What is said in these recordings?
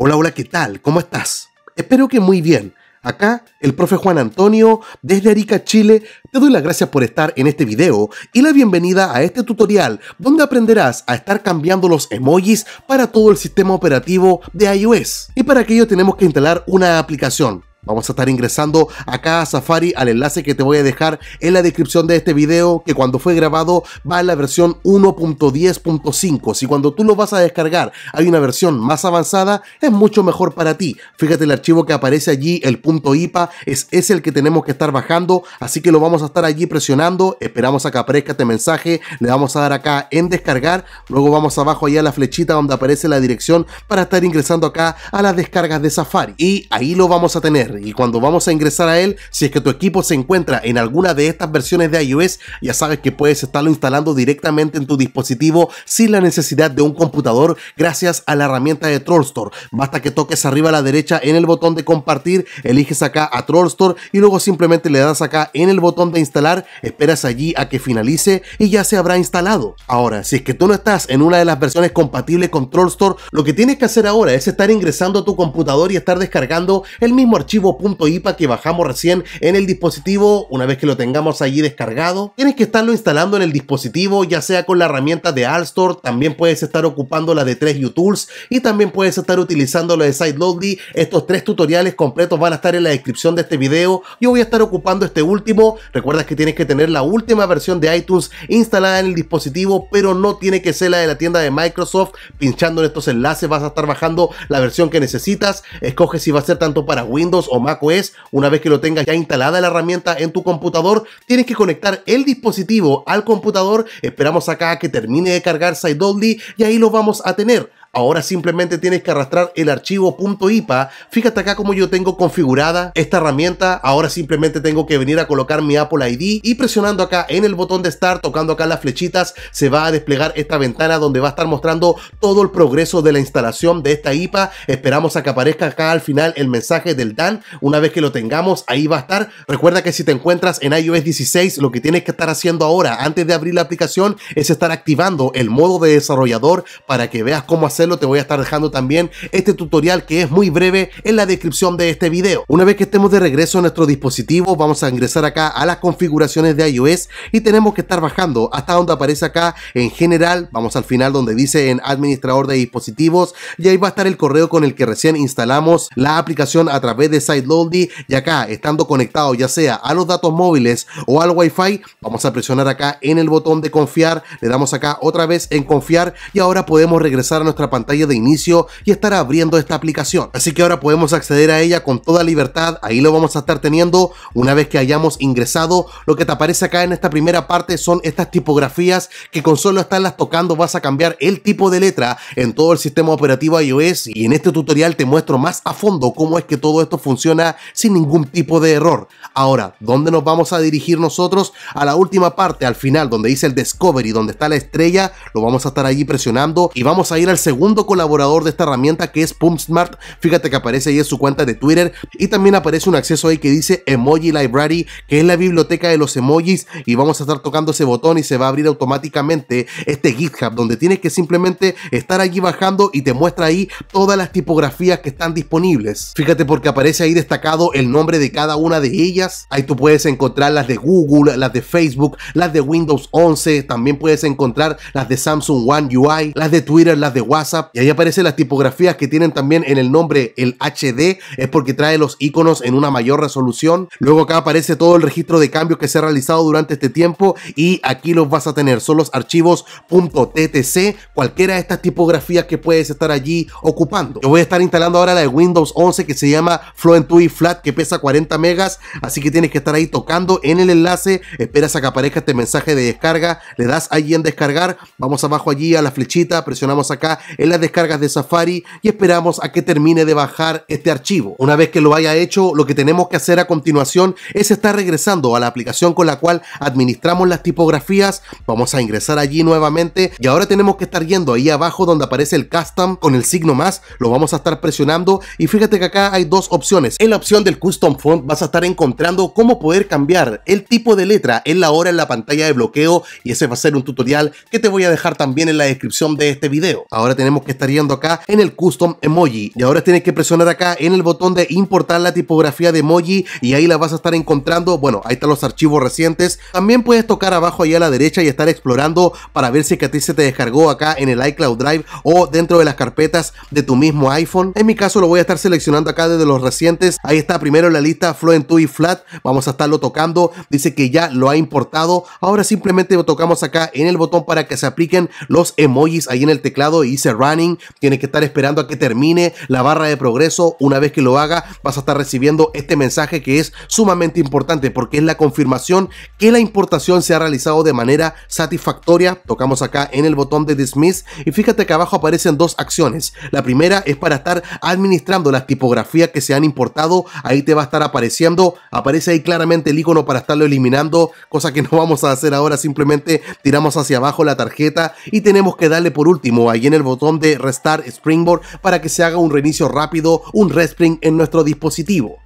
Hola, hola, ¿qué tal? ¿Cómo estás? Espero que muy bien. Acá, el profe Juan Antonio, desde Arica, Chile, te doy las gracias por estar en este video y la bienvenida a este tutorial donde aprenderás a estar cambiando los emojis para todo el sistema operativo de iOS y para aquello tenemos que instalar una aplicación. Vamos a estar ingresando acá a Safari al enlace que te voy a dejar en la descripción de este video que cuando fue grabado va en la versión 1.10.5. Si cuando tú lo vas a descargar hay una versión más avanzada, es mucho mejor para ti. Fíjate el archivo que aparece allí, el punto IPA, es, es el que tenemos que estar bajando, así que lo vamos a estar allí presionando, esperamos a que aparezca este mensaje, le vamos a dar acá en descargar, luego vamos abajo allá a la flechita donde aparece la dirección para estar ingresando acá a las descargas de Safari y ahí lo vamos a tener y cuando vamos a ingresar a él, si es que tu equipo se encuentra en alguna de estas versiones de iOS, ya sabes que puedes estarlo instalando directamente en tu dispositivo sin la necesidad de un computador gracias a la herramienta de Trollstore. Basta que toques arriba a la derecha en el botón de compartir, eliges acá a Trollstore y luego simplemente le das acá en el botón de instalar, esperas allí a que finalice y ya se habrá instalado. Ahora, si es que tú no estás en una de las versiones compatibles con Trollstore, lo que tienes que hacer ahora es estar ingresando a tu computador y estar descargando el mismo archivo punto IPA que bajamos recién en el dispositivo, una vez que lo tengamos allí descargado, tienes que estarlo instalando en el dispositivo, ya sea con la herramienta de store también puedes estar ocupando la de 3 Tools y también puedes estar utilizando la de Sideloadly. Estos tres tutoriales completos van a estar en la descripción de este video. Yo voy a estar ocupando este último. Recuerdas que tienes que tener la última versión de iTunes instalada en el dispositivo, pero no tiene que ser la de la tienda de Microsoft. Pinchando en estos enlaces vas a estar bajando la versión que necesitas. Escoge si va a ser tanto para Windows o macOS, una vez que lo tengas ya instalada la herramienta en tu computador, tienes que conectar el dispositivo al computador. Esperamos acá que termine de cargar SideDolly y ahí lo vamos a tener. Ahora simplemente tienes que arrastrar el archivo .ipa. Fíjate acá como yo tengo configurada esta herramienta. Ahora simplemente tengo que venir a colocar mi Apple ID y presionando acá en el botón de estar tocando acá las flechitas, se va a desplegar esta ventana donde va a estar mostrando todo el progreso de la instalación de esta IPA. Esperamos a que aparezca acá al final el mensaje del DAN. Una vez que lo tengamos, ahí va a estar. Recuerda que si te encuentras en iOS 16, lo que tienes que estar haciendo ahora antes de abrir la aplicación es estar activando el modo de desarrollador para que veas cómo hacer hacerlo te voy a estar dejando también este tutorial que es muy breve en la descripción de este video. Una vez que estemos de regreso a nuestro dispositivo vamos a ingresar acá a las configuraciones de iOS y tenemos que estar bajando hasta donde aparece acá en general, vamos al final donde dice en administrador de dispositivos y ahí va a estar el correo con el que recién instalamos la aplicación a través de Sideloady y acá estando conectado ya sea a los datos móviles o al wifi vamos a presionar acá en el botón de confiar, le damos acá otra vez en confiar y ahora podemos regresar a nuestra pantalla de inicio y estar abriendo esta aplicación. Así que ahora podemos acceder a ella con toda libertad, ahí lo vamos a estar teniendo una vez que hayamos ingresado. Lo que te aparece acá en esta primera parte son estas tipografías que con solo estarlas tocando vas a cambiar el tipo de letra en todo el sistema operativo iOS y en este tutorial te muestro más a fondo cómo es que todo esto funciona sin ningún tipo de error. Ahora, ¿dónde nos vamos a dirigir nosotros? A la última parte, al final, donde dice el Discovery, donde está la estrella, lo vamos a estar allí presionando y vamos a ir al segundo colaborador de esta herramienta que es PumpSmart. Fíjate que aparece ahí en su cuenta de Twitter y también aparece un acceso ahí que dice Emoji Library, que es la biblioteca de los emojis y vamos a estar tocando ese botón y se va a abrir automáticamente este GitHub donde tienes que simplemente estar allí bajando y te muestra ahí todas las tipografías que están disponibles. Fíjate porque aparece ahí destacado el nombre de cada una de ellas. Ahí tú puedes encontrar las de Google, las de Facebook, las de Windows 11, también puedes encontrar las de Samsung One UI, las de Twitter, las de WhatsApp y ahí aparecen las tipografías que tienen también en el nombre el HD, es porque trae los iconos en una mayor resolución. Luego acá aparece todo el registro de cambios que se ha realizado durante este tiempo y aquí los vas a tener. Son los archivos .ttc, cualquiera de estas tipografías que puedes estar allí ocupando. Yo voy a estar instalando ahora la de Windows 11 que se llama Fluent Flat que pesa 40 megas, así que tienes que estar ahí tocando en el enlace, esperas a que aparezca este mensaje de descarga, le das ahí en descargar, vamos abajo allí a la flechita, presionamos acá en las descargas de Safari y esperamos a que termine de bajar este archivo. Una vez que lo haya hecho, lo que tenemos que hacer a continuación es estar regresando a la aplicación con la cual administramos las tipografías. Vamos a ingresar allí nuevamente y ahora tenemos que estar yendo ahí abajo donde aparece el custom con el signo más. Lo vamos a estar presionando y fíjate que acá hay dos opciones. En la opción del custom font vas a estar encontrando cómo poder cambiar el tipo de letra en la hora en la pantalla de bloqueo y ese va a ser un tutorial que te voy a dejar también en la descripción de este video. Ahora tenemos tenemos que estar yendo acá en el custom emoji. Y ahora tienes que presionar acá en el botón de importar la tipografía de emoji y ahí la vas a estar encontrando. Bueno, ahí están los archivos recientes. También puedes tocar abajo ahí a la derecha y estar explorando para ver si que a ti se te descargó acá en el iCloud Drive o dentro de las carpetas de tu mismo iPhone. En mi caso lo voy a estar seleccionando acá desde los recientes. Ahí está primero la lista Fluent y Flat. Vamos a estarlo tocando. Dice que ya lo ha importado. Ahora simplemente tocamos acá en el botón para que se apliquen los emojis ahí en el teclado y se running, tiene que estar esperando a que termine la barra de progreso. Una vez que lo haga, vas a estar recibiendo este mensaje que es sumamente importante porque es la confirmación que la importación se ha realizado de manera satisfactoria. Tocamos acá en el botón de dismiss y fíjate que abajo aparecen dos acciones. La primera es para estar administrando las tipografías que se han importado. Ahí te va a estar apareciendo, aparece ahí claramente el icono para estarlo eliminando, cosa que no vamos a hacer ahora, simplemente tiramos hacia abajo la tarjeta y tenemos que darle por último ahí en el botón de restar Springboard para que se haga un reinicio rápido, un respring en nuestro dispositivo.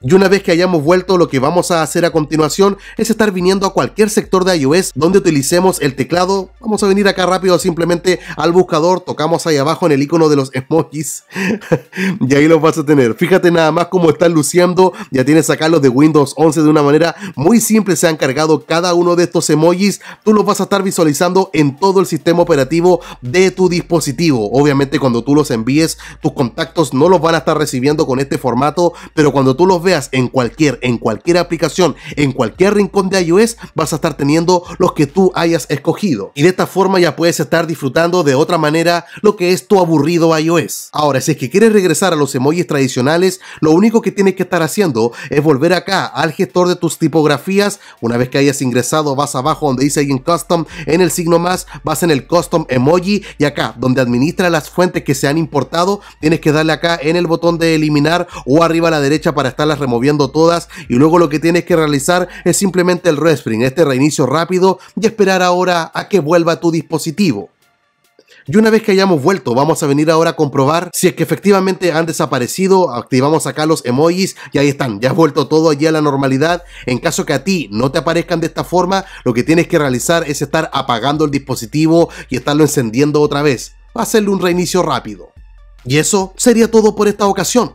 Y una vez que hayamos vuelto, lo que vamos a hacer a continuación es estar viniendo a cualquier sector de iOS donde utilicemos el teclado. Vamos a venir acá rápido simplemente al buscador, tocamos ahí abajo en el icono de los emojis y ahí los vas a tener. Fíjate nada más cómo están luciendo, ya tienes acá los de Windows 11 de una manera muy simple, se han cargado cada uno de estos emojis, tú los vas a estar visualizando en todo el sistema operativo de tu dispositivo. Obviamente cuando tú los envíes, tus contactos no los van a estar recibiendo con este formato, pero cuando tú los en cualquier, en cualquier aplicación, en cualquier rincón de iOS, vas a estar teniendo los que tú hayas escogido. Y de esta forma ya puedes estar disfrutando de otra manera lo que es tu aburrido iOS. Ahora, si es que quieres regresar a los emojis tradicionales, lo único que tienes que estar haciendo es volver acá al gestor de tus tipografías. Una vez que hayas ingresado, vas abajo donde dice en custom, en el signo más, vas en el custom emoji y acá donde administra las fuentes que se han importado, tienes que darle acá en el botón de eliminar o arriba a la derecha para las removiendo todas y luego lo que tienes que realizar es simplemente el respring, este reinicio rápido y esperar ahora a que vuelva tu dispositivo. Y una vez que hayamos vuelto, vamos a venir ahora a comprobar si es que efectivamente han desaparecido. Activamos acá los emojis y ahí están. Ya has vuelto todo allí a la normalidad. En caso que a ti no te aparezcan de esta forma, lo que tienes que realizar es estar apagando el dispositivo y estarlo encendiendo otra vez. Hacerle un reinicio rápido. Y eso sería todo por esta ocasión.